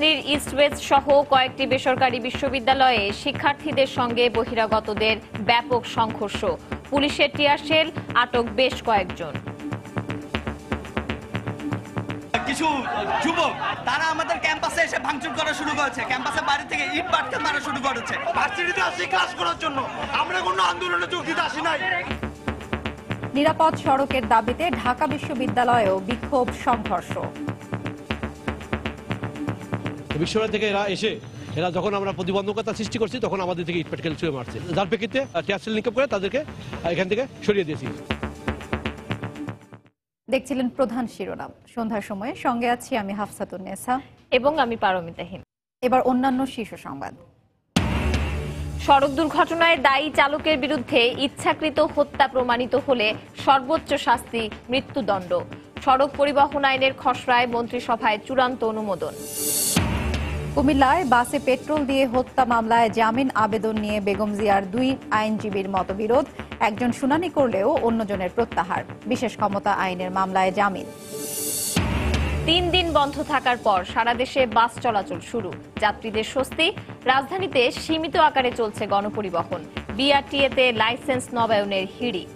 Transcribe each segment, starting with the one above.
রাজধানীর east West সহ কয়েকটি বেসরকারি বিশ্ববিদ্যালয়ে শিক্ষার্থীদের সঙ্গে বহিরাগতদের ব্যাপক সংঘর্ষ পুলিশের টিয়ারশেল আটক বেশ কয়েকজন কিছু যুবক তারা আমাদের ক্যাম্পাসে এসে ভাঙচুর করা শুরু করেছে ক্যাম্পাসে বাড়ি থেকে ইট পাটকেল মারা শুরু করেছে ভার্সিটিতে আসি ক্লাস করার জন্য আমরা কোনো আন্দোলনে যোগ দিতে আসি নাই নিরাপদ সড়কের দাবিতে ঢাকা বিশ্ববিদ্যালয়েও বিক্ষোভ সংঘর্ষ বিশ্বরা থেকে এরা এসে এরা যখন আমরা প্রতিবন্ধকতা সৃষ্টি করছি তখন আমাদের থেকে ইট প্যাটকেল ছুঁয়ে মারছে যার প্রেক্ষিতে টিয়ারসেল নিক্ষেপ করে তাদেরকে এখান থেকে সরিয়ে দিয়েছি দেখছিলেন প্রধান শিরোনাম সন্ধ্যার সময়ে সঙ্গে আছি আমি হাফসাতুন নেসা এবং আমি পারমিতাহীন এবার অন্যান্য শীর্ষ সংবাদ সড়ক দুর্ঘটনায় দায়ী চালকের বিরুদ্ধে ইচ্ছাকৃত হত্যা প্রমাণিত হলে সর্বোচ্চ শাস্তি মৃত্যুদণ্ড সড়ক পরিবহন আইনের খসড়ায় মন্ত্রিসভায় চূড়ান্ত অনুমোদন কুমিল্লায় বাসে পেট্রোল দিয়ে হত্যা মামলায় জামিন আবেদন নিয়ে বেগম জিয়ার দুই আইনজীবীর মতবিরোধ একজন শুনানি করলেও অন্যজনের প্রত্যাহার বিশেষ ক্ষমতা আইনের মামলায় জামিন তিন দিন বন্ধ থাকার পর সারা দেশে বাস চলাচল শুরু যাত্রীদের স্বস্তি রাজধানীতে সীমিত আকারে চলছে গণপরিবহন বিআরটিএতে লাইসেন্স নবায়নের হিড়িক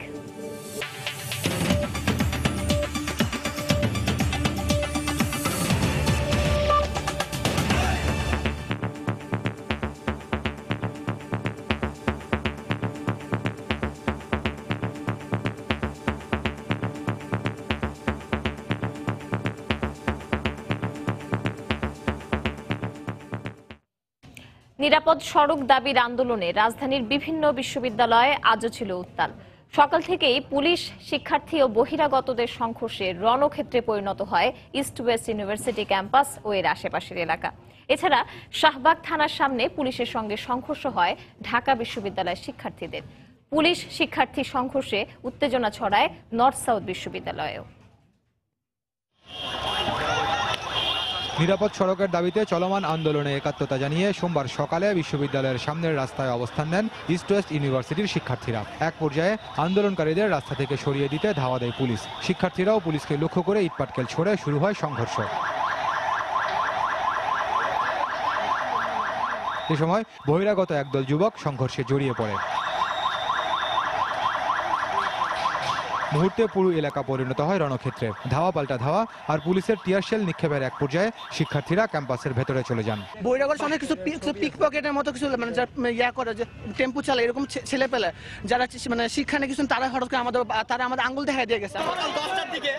নিরাপদ সড়ক দাবির আন্দোলনে রাজধানীর বিভিন্ন বিশ্ববিদ্যালয়ে আজও ছিল উত্তাল সকাল থেকেই পুলিশ শিক্ষার্থী ও বহিরাগতদের সংঘর্ষে রণক্ষেত্রে পরিণত হয় ইস্ট ওয়েস্ট ইউনিভার্সিটি ক্যাম্পাস ও এর আশেপাশের এলাকা এছাড়া শাহবাগ থানার সামনে পুলিশের সঙ্গে সংঘর্ষ হয় ঢাকা বিশ্ববিদ্যালয়ের শিক্ষার্থীদের পুলিশ শিক্ষার্থী সংঘর্ষে উত্তেজনা ছড়ায় নর্থ সাউথ বিশ্ববিদ্যালয়েও নিরাপদ সড়কের দাবিতে চলমান আন্দোলনে একাত্মতা জানিয়ে সোমবার সকালে বিশ্ববিদ্যালয়ের সামনের রাস্তায় অবস্থান নেন ইস্ট ওয়েস্ট ইউনিভার্সিটির শিক্ষার্থীরা এক পর্যায়ে আন্দোলনকারীদের রাস্তা থেকে সরিয়ে দিতে ধাওয়া দেয় পুলিশ শিক্ষার্থীরাও পুলিশকে লক্ষ্য করে ইটপাটকেল ছড়ে শুরু হয় সংঘর্ষ এ সময় বহিরাগত একদল যুবক সংঘর্ষে জড়িয়ে পড়ে মুহূর্তে পুরো এলাকা পরিণত হয় রণক্ষেত্রে ধাওয়া পাল্টা ধাওয়া আর পুলিশের টিয়ার টিয়ারশেল নিক্ষেপের এক পর্যায়ে শিক্ষার্থীরা ক্যাম্পাসের ভেতরে চলে যান বৈরাগর অনেক কিছু পিক পকেটের মতো কিছু মানে, মানে ইয়া করে যে টেম্পু চালায় এরকম ছেলে পেলে যারা মানে শিক্ষা নেই কিছু তারা হঠাৎ করে আমাদের তারা আমাদের আঙ্গুল দেখা দিয়ে গেছে দশটার দিকে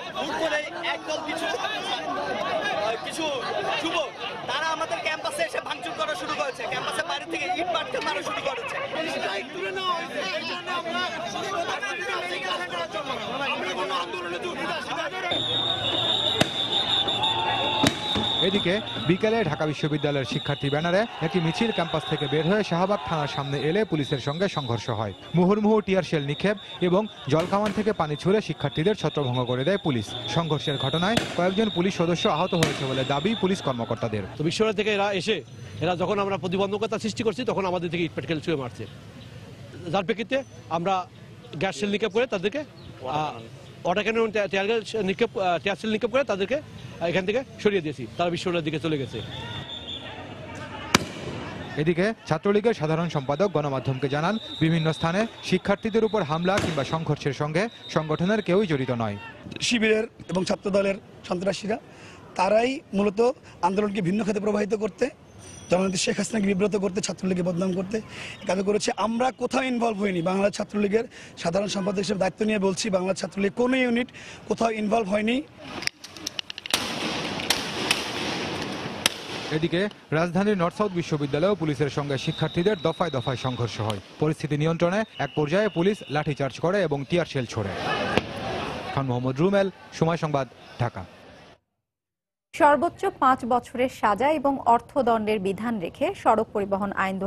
কিছু যুবক তারা আমাদের ক্যাম্পাসে এসে ভাঙচুর করা শুরু করেছে ক্যাম্পাসের বাইরে থেকে ইট পাটকে মারা শুরু করেছে আমরা কোনো আন্দোলনে এদিকে বিকেলে ঢাকা বিশ্ববিদ্যালয়ের শিক্ষার্থী ব্যানারে একটি মিছিল ক্যাম্পাস থেকে বের হয়ে শাহবাগ থানার সামনে এলে পুলিশের সঙ্গে সংঘর্ষ হয় মুহুর্মুহু টিয়ার শেল নিক্ষেপ এবং জলকামান থেকে পানি ছুড়ে শিক্ষার্থীদের ছত্রভঙ্গ করে দেয় পুলিশ সংঘর্ষের ঘটনায় কয়েকজন পুলিশ সদস্য আহত হয়েছে বলে দাবি পুলিশ কর্মকর্তাদের তো বিশ্ববিদ্যালয় থেকে এরা এসে এরা যখন আমরা প্রতিবন্ধকতা সৃষ্টি করছি তখন আমাদের থেকে ইটপেট খেল ছুঁয়ে মারছে যার প্রেক্ষিতে আমরা গ্যাস শেল নিক্ষেপ করে তাদেরকে অটাকেন এবং টেয়ারগাছ নিক্ষেপ টেয়ারসেল নিক্ষেপ করে তাদেরকে এখান থেকে সরিয়ে দিয়েছি তারা বিশ্ববিদ্যালয়ের দিকে চলে গেছে এদিকে ছাত্রলীগের সাধারণ সম্পাদক গণমাধ্যমকে জানান বিভিন্ন স্থানে শিক্ষার্থীদের উপর হামলা কিংবা সংঘর্ষের সঙ্গে সংগঠনের কেউই জড়িত নয় শিবিরের এবং ছাত্রদলের সন্ত্রাসীরা তারাই মূলত আন্দোলনকে ভিন্ন খাতে প্রবাহিত করতে জননেত্রী শেখ হাসিনাকে বিব্রত করতে ছাত্রলীগকে বদনাম করতে কাজ করেছে আমরা কোথাও ইনভলভ হইনি বাংলা ছাত্রলীগের সাধারণ সম্পাদক হিসেবে দায়িত্ব নিয়ে বলছি বাংলা ছাত্রলীগ কোনো ইউনিট কোথাও ইনভলভ হয়নি এদিকে রাজধানীর নর্থ সাউথ বিশ্ববিদ্যালয়েও পুলিশের সঙ্গে শিক্ষার্থীদের দফায় দফায় সংঘর্ষ হয় পরিস্থিতি নিয়ন্ত্রণে এক পর্যায়ে পুলিশ লাঠিচার্জ করে এবং টিয়ার সেল ছোড়ে খান মোহাম্মদ রুমেল সময় সংবাদ ঢাকা সর্বোচ্চ পাঁচ বছরের সাজা এবং অর্থদণ্ডের বিধান রেখে সড়ক পরিবহন আইন দু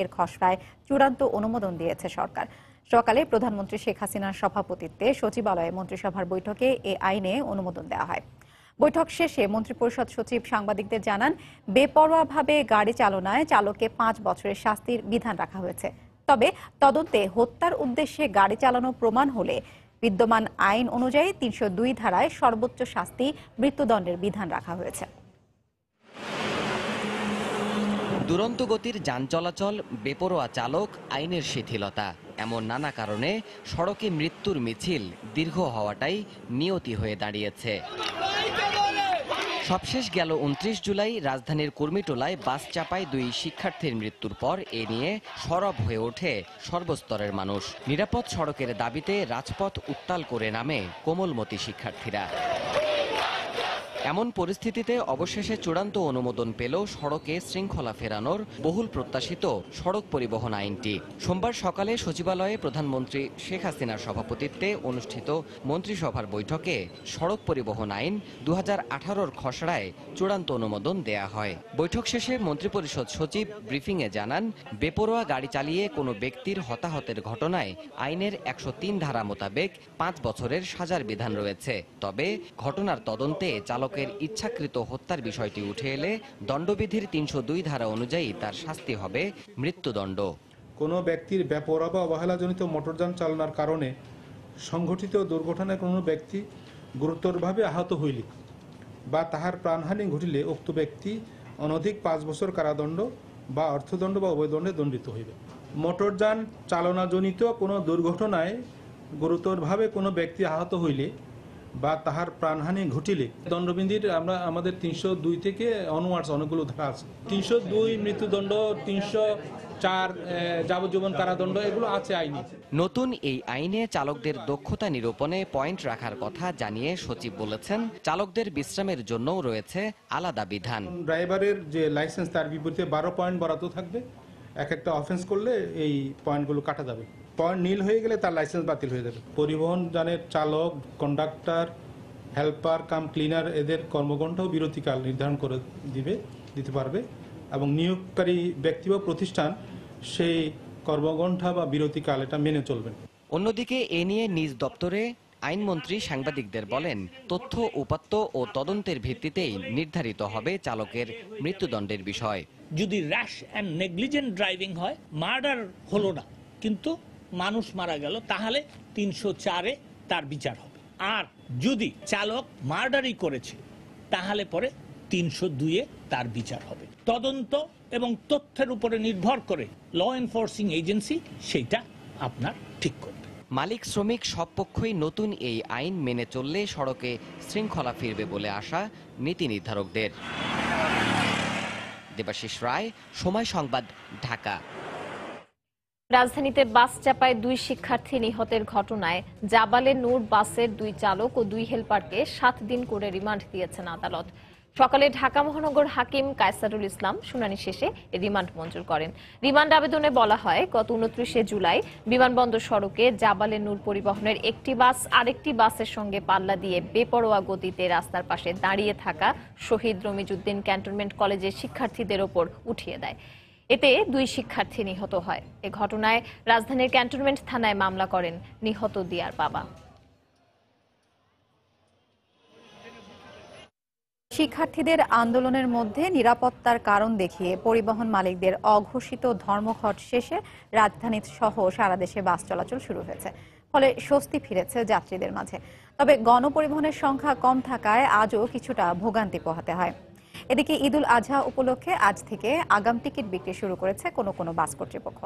এর খসড়ায় চূড়ান্ত অনুমোদন দিয়েছে সরকার সকালে প্রধানমন্ত্রী শেখ হাসিনার সভাপতিত্বে সচিবালয়ে মন্ত্রিসভার বৈঠকে এ আইনে অনুমোদন দেওয়া হয় বৈঠক শেষে মন্ত্রিপরিষদ সচিব সাংবাদিকদের জানান বেপরোয়াভাবে গাড়ি চালনায় চালককে পাঁচ বছরের শাস্তির বিধান রাখা হয়েছে তবে তদন্তে হত্যার উদ্দেশ্যে গাড়ি চালানো প্রমাণ হলে বিদ্যমান আইন অনুযায়ী তিনশো দুই ধারায় সর্বোচ্চ শাস্তি মৃত্যুদণ্ডের বিধান রাখা হয়েছে দুরন্ত গতির যান চলাচল বেপরোয়া চালক আইনের শিথিলতা এমন নানা কারণে সড়কে মৃত্যুর মিছিল দীর্ঘ হওয়াটাই নিয়তি হয়ে দাঁড়িয়েছে সবশেষ গেল উনত্রিশ জুলাই রাজধানীর কর্মীটোলায় বাস চাপায় দুই শিক্ষার্থীর মৃত্যুর পর এ নিয়ে সরব হয়ে ওঠে সর্বস্তরের মানুষ নিরাপদ সড়কের দাবিতে রাজপথ উত্তাল করে নামে কোমলমতি শিক্ষার্থীরা এমন পরিস্থিতিতে অবশেষে চূড়ান্ত অনুমোদন পেল সড়কে শৃঙ্খলা ফেরানোর বহুল প্রত্যাশিত সড়ক পরিবহন আইনটি সোমবার সকালে সচিবালয়ে প্রধানমন্ত্রী শেখ হাসিনার সভাপতিত্বে অনুষ্ঠিত মন্ত্রিসভার বৈঠকে সড়ক পরিবহন আইন দু হাজার খসড়ায় চূড়ান্ত অনুমোদন দেয়া হয় বৈঠক শেষে মন্ত্রিপরিষদ সচিব ব্রিফিংয়ে জানান বেপরোয়া গাড়ি চালিয়ে কোনো ব্যক্তির হতাহতের ঘটনায় আইনের একশো ধারা মোতাবেক পাঁচ বছরের সাজার বিধান রয়েছে তবে ঘটনার তদন্তে চালক যুবকের ইচ্ছাকৃত হত্যার বিষয়টি উঠে এলে দণ্ডবিধির তিনশো দুই ধারা অনুযায়ী তার শাস্তি হবে মৃত্যুদণ্ড কোনো ব্যক্তির ব্যাপরা বা অবহেলাজনিত মোটরযান চালনার কারণে সংঘটিত দুর্ঘটনায় কোনো ব্যক্তি গুরুতরভাবে আহত হইলে বা তাহার প্রাণহানি ঘটিলে উক্ত ব্যক্তি অনধিক পাঁচ বছর কারাদণ্ড বা অর্থদণ্ড বা উভয়দণ্ডে দণ্ডিত হইবে মোটরযান চালনাজনিত কোনো দুর্ঘটনায় গুরুতরভাবে কোনো ব্যক্তি আহত হইলে বা তাহার প্রাণহানি ঘটিলে দণ্ডবিন্দির আমরা আমাদের তিনশো দুই থেকে অনওয়ার্ডস অনেকগুলো ধারা আছে তিনশো দুই মৃত্যুদণ্ড তিনশো চার যাবজ্জীবন কারাদণ্ড এগুলো আছে আইনে নতুন এই আইনে চালকদের দক্ষতা নিরূপণে পয়েন্ট রাখার কথা জানিয়ে সচিব বলেছেন চালকদের বিশ্রামের জন্য রয়েছে আলাদা বিধান ড্রাইভারের যে লাইসেন্স তার বিপরীতে বারো পয়েন্ট বরাদ্দ থাকবে এক একটা অফেন্স করলে এই পয়েন্টগুলো কাটা যাবে পয়েন্ট নীল হয়ে গেলে তার লাইসেন্স বাতিল হয়ে যাবে পরিবহন যানের চালক কন্ডাক্টর হেল্পার কাম ক্লিনার এদের কর্মকণ্ঠ বিরতিকাল নির্ধারণ করে দিবে দিতে পারবে এবং নিয়োগকারী ব্যক্তি বা প্রতিষ্ঠান সেই কর্মঘণ্টা বা বিরতিকাল এটা মেনে চলবেন অন্যদিকে এ নিয়ে নিজ দপ্তরে আইনমন্ত্রী সাংবাদিকদের বলেন তথ্য উপাত্ত ও তদন্তের ভিত্তিতেই নির্ধারিত হবে চালকের মৃত্যুদণ্ডের বিষয় যদি র্যাশ অ্যান্ড নেগলিজেন্ট ড্রাইভিং হয় মার্ডার হলো না কিন্তু মানুষ মারা গেল তাহলে তিনশো চারে তার বিচার হবে আর যদি চালক মার্ডারই করেছে তাহলে পরে তিনশো দুয়ে তার বিচার হবে তদন্ত এবং তথ্যের উপরে নির্ভর করে ল এনফোর্সিং এজেন্সি সেইটা আপনার ঠিক করবে মালিক শ্রমিক সব পক্ষই নতুন এই আইন মেনে চললে সড়কে শৃঙ্খলা ফিরবে বলে আশা নীতি নির্ধারকদের দেবাশিস রায় সময় সংবাদ ঢাকা রাজধানীতে বাস চাপায় দুই শিক্ষার্থী নিহতের ঘটনায় জাবালে নূর বাসের দুই চালক ও দুই হেলপারকে সাত দিন করে রিমান্ড দিয়েছেন আদালত সকালে ঢাকা মহানগর হাকিম কায়সারুল ইসলাম শুনানি শেষে রিমান্ড মঞ্জুর করেন রিমান্ড আবেদনে বলা হয় গত উনত্রিশে জুলাই বিমানবন্দর সড়কে জাবালে নূর পরিবহনের একটি বাস আরেকটি বাসের সঙ্গে পাল্লা দিয়ে বেপরোয়া গতিতে রাস্তার পাশে দাঁড়িয়ে থাকা শহীদ রমিজুদ্দিন ক্যান্টনমেন্ট কলেজের শিক্ষার্থীদের ওপর উঠিয়ে দেয় এতে দুই শিক্ষার্থী নিহত হয় এ ঘটনায় রাজধানীর ক্যান্টনমেন্ট থানায় মামলা করেন নিহত দিয়ার বাবা শিক্ষার্থীদের আন্দোলনের মধ্যে নিরাপত্তার কারণ দেখিয়ে পরিবহন মালিকদের অঘোষিত ধর্মঘট শেষে রাজধানী সহ সারা দেশে বাস চলাচল শুরু হয়েছে ফলে স্বস্তি ফিরেছে যাত্রীদের মাঝে তবে গণপরিবহনের সংখ্যা কম থাকায় আজও কিছুটা ভোগান্তি পোহাতে হয় এদিকে ঈদুল আজহা উপলক্ষে আজ থেকে আগাম টিকিট বিক্রি শুরু করেছে কোনো কোনো বাস কর্তৃপক্ষ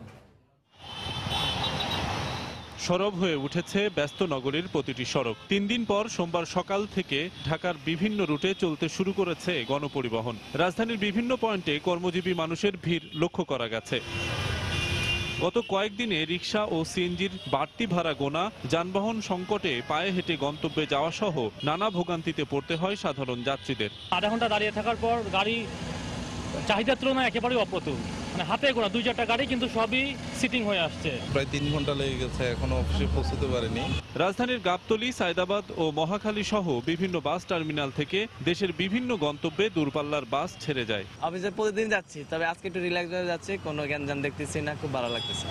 সরব হয়ে উঠেছে ব্যস্ত নগরীর প্রতিটি সড়ক তিন দিন পর সোমবার সকাল থেকে ঢাকার বিভিন্ন রুটে চলতে শুরু করেছে গণপরিবহন রাজধানীর বিভিন্ন পয়েন্টে কর্মজীবী মানুষের ভিড় লক্ষ্য করা গেছে গত কয়েকদিনে রিক্সা ও সিএনজির বাড়তি ভাড়া গোনা যানবাহন সংকটে পায়ে হেঁটে গন্তব্যে যাওয়া সহ নানা ভোগান্তিতে পড়তে হয় সাধারণ যাত্রীদের আধা ঘন্টা দাঁড়িয়ে থাকার পর গাড়ি চাহিদার তুলনায় একেবারেই অপ্রতুল মানে হাতে গোড়া দুই চারটা গাড়ি কিন্তু সবই সিটিং হয়ে আসছে প্রায় তিন ঘন্টা লেগে গেছে এখনো অফিসে পৌঁছতে পারেনি রাজধানীর গাবতলী সায়দাবাদ ও মহাখালী সহ বিভিন্ন বাস টার্মিনাল থেকে দেশের বিভিন্ন গন্তব্যে দূরপাল্লার বাস ছেড়ে যায় অফিসে প্রতিদিন যাচ্ছি তবে আজকে একটু রিল্যাক্স হয়ে যাচ্ছে কোনো জ্ঞান দেখতেছি না খুব ভালো লাগতেছে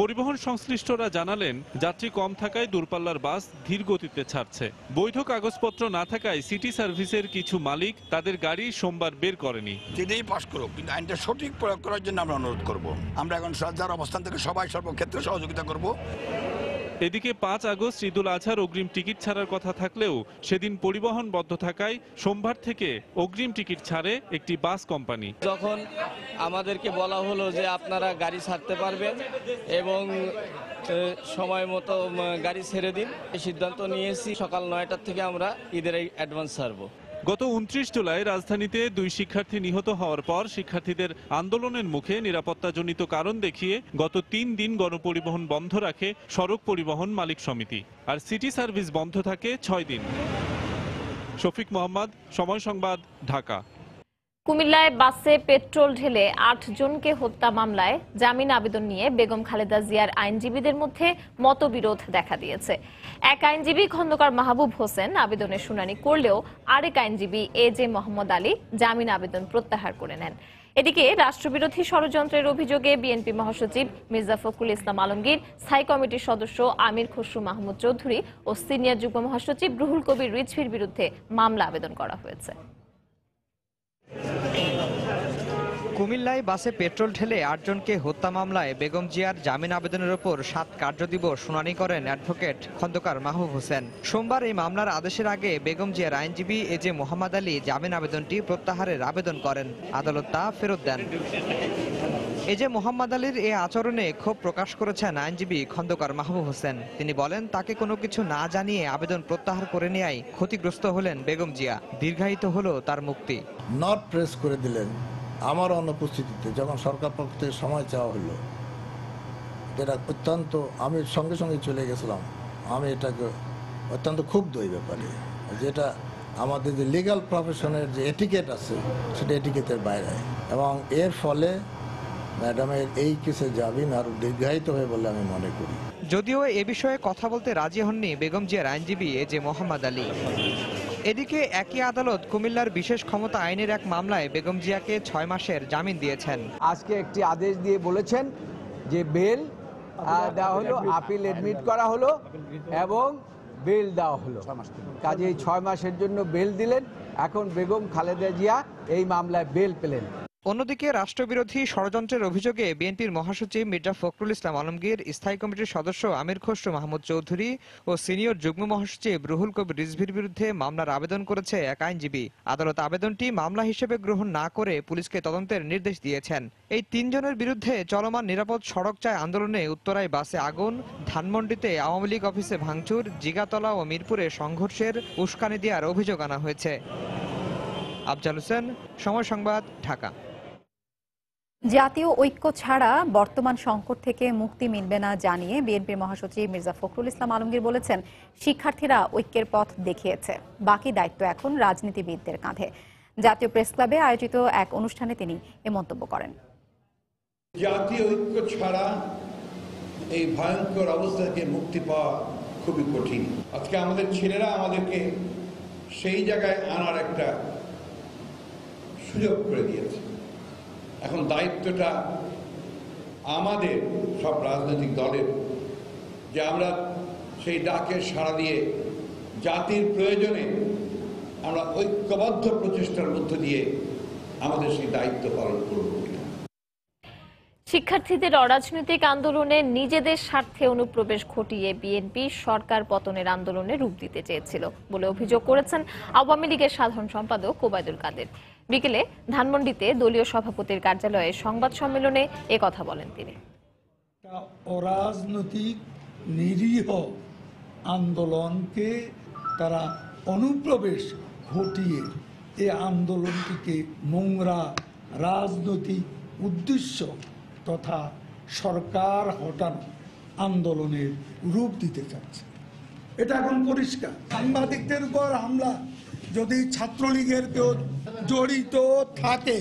পরিবহন সংশ্লিষ্টরা জানালেন যাত্রী কম থাকায় দূরপাল্লার বাস ধীর গতিতে ছাড়ছে বৈধ কাগজপত্র না থাকায় সিটি সার্ভিসের কিছু মালিক তাদের গাড়ি সোমবার বের করেনি তিনি পাশ করুক কিন্তু আইনটা সঠিক প্রয়োগ করার জন্য আমরা অনুরোধ করব আমরা এখন যার অবস্থান থেকে সবাই সর্বক্ষেত্রে সহযোগিতা করব এদিকে পাঁচ আগস্ট ঈদুল আজহার অগ্রিম টিকিট ছাড়ার কথা থাকলেও সেদিন পরিবহন বন্ধ থাকায় সোমবার থেকে অগ্রিম টিকিট ছাড়ে একটি বাস কোম্পানি যখন আমাদেরকে বলা হলো যে আপনারা গাড়ি ছাড়তে পারবেন এবং সময় মতো গাড়ি ছেড়ে দিন সিদ্ধান্ত নিয়েছি সকাল নয়টার থেকে আমরা ঈদের অ্যাডভান্স ছাড়বো গত উনত্রিশ জুলাই রাজধানীতে দুই শিক্ষার্থী নিহত হওয়ার পর শিক্ষার্থীদের আন্দোলনের মুখে নিরাপত্তাজনিত কারণ দেখিয়ে গত তিন দিন গণপরিবহন বন্ধ রাখে সড়ক পরিবহন মালিক সমিতি আর সিটি সার্ভিস বন্ধ থাকে ছয় দিন শফিক মোহাম্মদ সময় সংবাদ ঢাকা কুমিল্লায় বাসে পেট্রোল ঢেলে আট জনকে হত্যা মামলায় জামিন আবেদন নিয়ে বেগম খালেদা জিয়ার আইনজীবীদের মধ্যে মতবিরোধ দেখা দিয়েছে এক আইনজীবী খন্দকার মাহবুব হোসেন আবেদনের শুনানি করলেও আরেক আইনজীবী এ জে মোহাম্মদ আলী জামিন আবেদন প্রত্যাহার করে নেন এদিকে রাষ্ট্রবিরোধী ষড়যন্ত্রের অভিযোগে বিএনপি মহাসচিব মির্জা ফখরুল ইসলাম আলমগীর স্থায়ী কমিটির সদস্য আমির খসরু মাহমুদ চৌধুরী ও সিনিয়র যুগ্ম মহাসচিব রুহুল কবির রিজভির বিরুদ্ধে মামলা আবেদন করা হয়েছে কুমিল্লায় বাসে পেট্রোল ঢেলে আটজনকে হত্যা মামলায় বেগম জিয়ার জামিন আবেদনের ওপর সাত কার্যদিবস শুনানি করেন অ্যাডভোকেট খন্দকার মাহবুব হোসেন সোমবার এই মামলার আদেশের আগে বেগম জিয়ার আইনজীবী এ জে মোহাম্মদ আলী জামিন আবেদনটি প্রত্যাহারের আবেদন করেন আদালত তা ফেরত দেন এ যে মোহাম্মদ আলীর এ আচরণে ক্ষোভ প্রকাশ করেছেন আইনজীবী খন্দকার মাহবুব হোসেন তিনি বলেন তাকে কোনো কিছু না জানিয়ে আবেদন প্রত্যাহার করে নেয় ক্ষতিগ্রস্ত হলেন বেগম জিয়া দীর্ঘায়িত হলো তার মুক্তি নট প্রেস করে দিলেন আমার অনুপস্থিতিতে যখন সরকার পক্ষ থেকে সময় চাওয়া হলো এটা অত্যন্ত আমি সঙ্গে সঙ্গে চলে গেছিলাম আমি এটাকে অত্যন্ত খুব দই ব্যাপারে যেটা আমাদের যে লিগাল প্রফেশনের যে এটিকেট আছে সেটা এটিকেটের বাইরে এবং এর ফলে ম্যাডামের এই কেসে জামিন আরও দীর্ঘায়িত হবে বলে আমি মনে করি যদিও এ বিষয়ে কথা বলতে রাজি হননি বেগম জিয়ার আইনজীবী এ জে মোহাম্মদ আলী এদিকে একই আদালত কুমিল্লার বিশেষ ক্ষমতা আইনের এক মামলায় বেগম জিয়াকে ছয় মাসের জামিন দিয়েছেন আজকে একটি আদেশ দিয়ে বলেছেন যে বেল দেওয়া হলো আপিল এডমিট করা হলো এবং বেল দেওয়া হলো কাজে এই ছয় মাসের জন্য বেল দিলেন এখন বেগম খালেদা জিয়া এই মামলায় বেল পেলেন অন্যদিকে রাষ্ট্রবিরোধী ষড়যন্ত্রের অভিযোগে বিএনপির মহাসচিব মির্জা ফখরুল ইসলাম আলমগীর স্থায়ী কমিটির সদস্য আমির খসরু মাহমুদ চৌধুরী ও সিনিয়র যুগ্ম মহাসচিব রুহুল কবির রিজভির বিরুদ্ধে মামলার আবেদন করেছে এক আইনজীবী আদালত আবেদনটি মামলা হিসেবে গ্রহণ না করে পুলিশকে তদন্তের নির্দেশ দিয়েছেন এই তিনজনের বিরুদ্ধে চলমান নিরাপদ সড়ক চায় আন্দোলনে উত্তরায় বাসে আগুন ধানমন্ডিতে আওয়ামী লীগ অফিসে ভাঙচুর জিগাতলা ও মিরপুরে সংঘর্ষের উস্কানি দেওয়ার অভিযোগ আনা হয়েছে আফজাল হোসেন সময় সংবাদ ঢাকা জাতীয় ঐক্য ছাড়া বর্তমান সংকট থেকে মুক্তি মিলবে না জানিয়ে বিএনপির মহাসচিব মির্জা ফখরুল ইসলাম আলমগীর বলেছেন শিক্ষার্থীরা ঐক্যের পথ দেখিয়েছে বাকি দায়িত্ব এখন রাজনীতিবিদদের কাঁধে জাতীয় প্রেস ক্লাবে আয়োজিত এক অনুষ্ঠানে তিনি এ মন্তব্য করেন জাতীয় ঐক্য ছাড়া এই ভয়ঙ্কর অবস্থা থেকে মুক্তি পাওয়া খুবই কঠিন আজকে আমাদের ছেলেরা আমাদেরকে সেই জায়গায় আনার একটা সুযোগ করে দিয়েছে এখন দায়িত্বটা আমাদের সব রাজনৈতিক দলের যে আমরা সেই ডাকে সাড়া দিয়ে জাতির প্রয়োজনে আমরা ঐক্যবদ্ধ প্রচেষ্টার মধ্য দিয়ে আমাদের সেই দায়িত্ব পালন করব শিক্ষার্থীদের অরাজনৈতিক আন্দোলনে নিজেদের স্বার্থে অনুপ্রবেশ ঘটিয়ে বিএনপি সরকার পতনের আন্দোলনে রূপ দিতে চেয়েছিল বলে অভিযোগ করেছেন আওয়ামী লীগের সাধারণ সম্পাদক ওবায়দুল কাদের বিকেলে ধানমন্ডিতে দলীয় সভাপতির কার্যালয়ে সংবাদ সম্মেলনে এ কথা বলেন তিনি অরাজনৈতিক নিরীহ আন্দোলনকে তারা অনুপ্রবেশ ঘটিয়ে এ আন্দোলনটিকে নোংরা রাজনৈতিক উদ্দেশ্য তথা সরকার হটানো আন্দোলনের রূপ দিতে চাচ্ছে এটা এখন পরিষ্কার সাংবাদিকদের উপর হামলা যদি ছাত্রলীগের কেউ জড়িত থাকে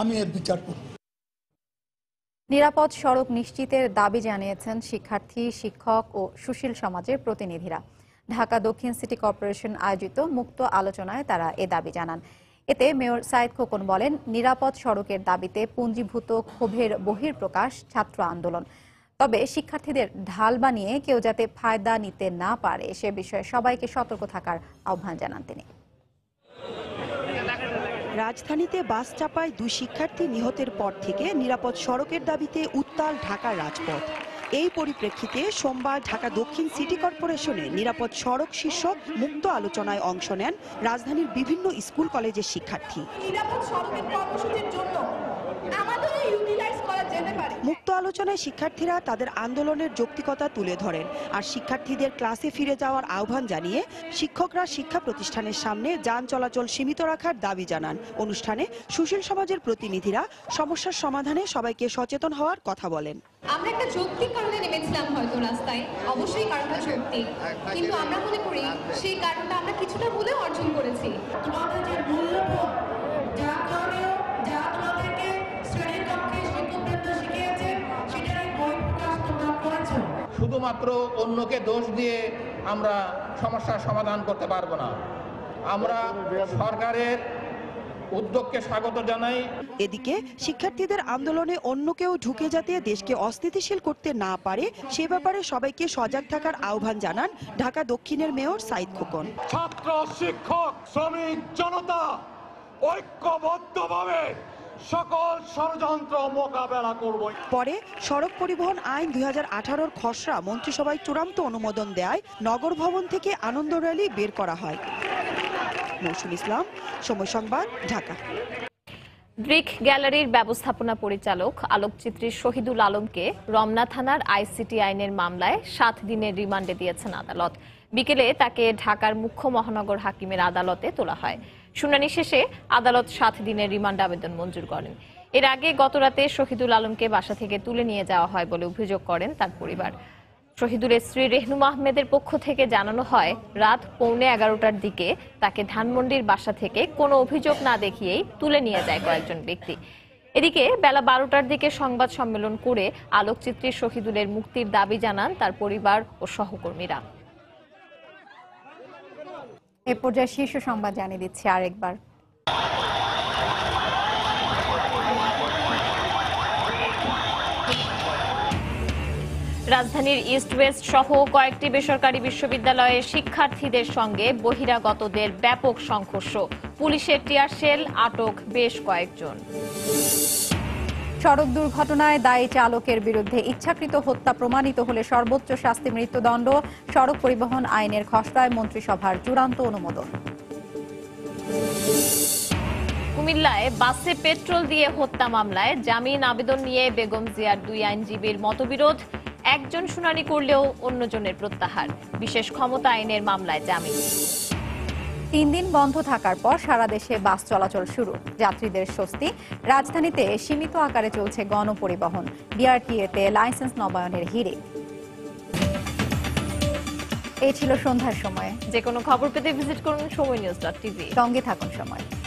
আমি এর বিচার করব নিরাপদ সড়ক নিশ্চিতের দাবি জানিয়েছেন শিক্ষার্থী শিক্ষক ও সুশীল সমাজের প্রতিনিধিরা ঢাকা দক্ষিণ সিটি কর্পোরেশন আয়োজিত মুক্ত আলোচনায় তারা এ দাবি জানান এতে মেয়র সাইদ খোকন বলেন নিরাপদ সড়কের দাবিতে পুঞ্জীভূত ক্ষোভের বহির প্রকাশ ছাত্র আন্দোলন তবে শিক্ষার্থীদের ঢাল বানিয়ে কেউ যাতে ফায়দা নিতে না পারে সে বিষয়ে সবাইকে সতর্ক থাকার আহ্বান জানান তিনি রাজধানীতে বাস চাপায় দুই শিক্ষার্থী নিহতের পর থেকে নিরাপদ সড়কের দাবিতে উত্তাল ঢাকার রাজপথ এই পরিপ্রেক্ষিতে সোমবার ঢাকা দক্ষিণ সিটি কর্পোরেশনে নিরাপদ সড়ক শীর্ষক মুক্ত আলোচনায় অংশ নেন রাজধানীর বিভিন্ন স্কুল কলেজের শিক্ষার্থী নিরাপদ সড়কের কর্মসূচির জন্য আমাদের মুক্ত আলোচনায় শিক্ষার্থীরা তাদের আন্দোলনের যৌক্তিকতা তুলে ধরেন আর শিক্ষার্থীদের ক্লাসে ফিরে যাওয়ার আহ্বান জানিয়ে শিক্ষকরা শিক্ষা প্রতিষ্ঠানের সামনে যান চলাচল সীমিত রাখার দাবি জানান অনুষ্ঠানে সুশীল সমাজের প্রতিনিধিরা সমস্যার সমাধানে সবাইকে সচেতন হওয়ার কথা বলেন আমরা একটা যৌক্তিক কারণে নেমেছিলাম হয়তো রাস্তায় অবশ্যই কারণটা যৌক্তিক কিন্তু আমরা মনে করি শুধুমাত্র অন্যকে দোষ দিয়ে আমরা সমস্যার সমাধান করতে পারবো না আমরা সরকারের উদ্যোগকে স্বাগত জানাই এদিকে শিক্ষার্থীদের আন্দোলনে অন্য কেউ ঢুকে যাতে দেশকে অস্থিতিশীল করতে না পারে সে ব্যাপারে সবাইকে সজাগ থাকার আহ্বান জানান ঢাকা দক্ষিণের মেয়র সাইদ খোকন ছাত্র শিক্ষক শ্রমিক জনতা ঐক্যবদ্ধভাবে সকল ষড়যন্ত্র মোকাবেলা করব পরে সড়ক পরিবহন আইন দুই খসড়া মন্ত্রিসভায় চূড়ান্ত অনুমোদন দেয় নগর ভবন থেকে আনন্দ র্যালি বের করা হয় মৌসুম ইসলাম সময় সংবাদ ঢাকা ব্রিক গ্যালারির ব্যবস্থাপনা পরিচালক আলোকচিত্রী শহীদুল আলমকে রমনা থানার আইসিটি আইনের মামলায় সাত দিনের রিমান্ডে দিয়েছেন আদালত বিকেলে তাকে ঢাকার মুখ্য মহানগর হাকিমের আদালতে তোলা হয় শুনানি শেষে আদালত সাত দিনের রিমান্ড আবেদন মঞ্জুর করেন এর আগে গতরাতে শহীদুল আলমকে বাসা থেকে তুলে নিয়ে যাওয়া হয় বলে অভিযোগ করেন তার পরিবার শহীদুলের স্ত্রী রেহনু আহমেদের পক্ষ থেকে জানানো হয় রাত পৌনে এগারোটার দিকে তাকে ধানমন্ডির বাসা থেকে কোনো অভিযোগ না দেখিয়েই তুলে নিয়ে যায় কয়েকজন ব্যক্তি এদিকে বেলা বারোটার দিকে সংবাদ সম্মেলন করে আলোকচিত্রী শহীদুলের মুক্তির দাবি জানান তার পরিবার ও সহকর্মীরা এ পর্যায়ে শীর্ষ সংবাদ জানিয়ে দিচ্ছি আরেকবার রাজধানীর ইস্ট ওয়েস্ট সহ কয়েকটি বেসরকারি বিশ্ববিদ্যালয়ে শিক্ষার্থীদের সঙ্গে বহিরাগতদের ব্যাপক সংঘর্ষ পুলিশের টিয়ার শেল আটক বেশ কয়েকজন সড়ক দুর্ঘটনায় দায়ী চালকের বিরুদ্ধে ইচ্ছাকৃত হত্যা প্রমাণিত হলে সর্বোচ্চ শাস্তি মৃত্যুদণ্ড সড়ক পরিবহন আইনের খসড়ায় মন্ত্রিসভার চূড়ান্ত অনুমোদন কুমিল্লায় বাসে পেট্রোল দিয়ে হত্যা মামলায় জামিন আবেদন নিয়ে বেগম জিয়ার দুই আইনজীবীর মতবিরোধ একজন শুনানি করলেও অন্যজনের প্রত্যাহার বিশেষ ক্ষমতা আইনের মামলায় জামিন তিন দিন বন্ধ থাকার পর সারা দেশে বাস চলাচল শুরু যাত্রীদের স্বস্তি রাজধানীতে সীমিত আকারে চলছে গণপরিবহন বিআরটিএতে লাইসেন্স নবায়নের হিরে এই ছিল সন্ধ্যার সময় যে কোনো খবর পেতে ভিজিট করুন সময় নিউজ ডট টিভি সঙ্গে থাকুন সময়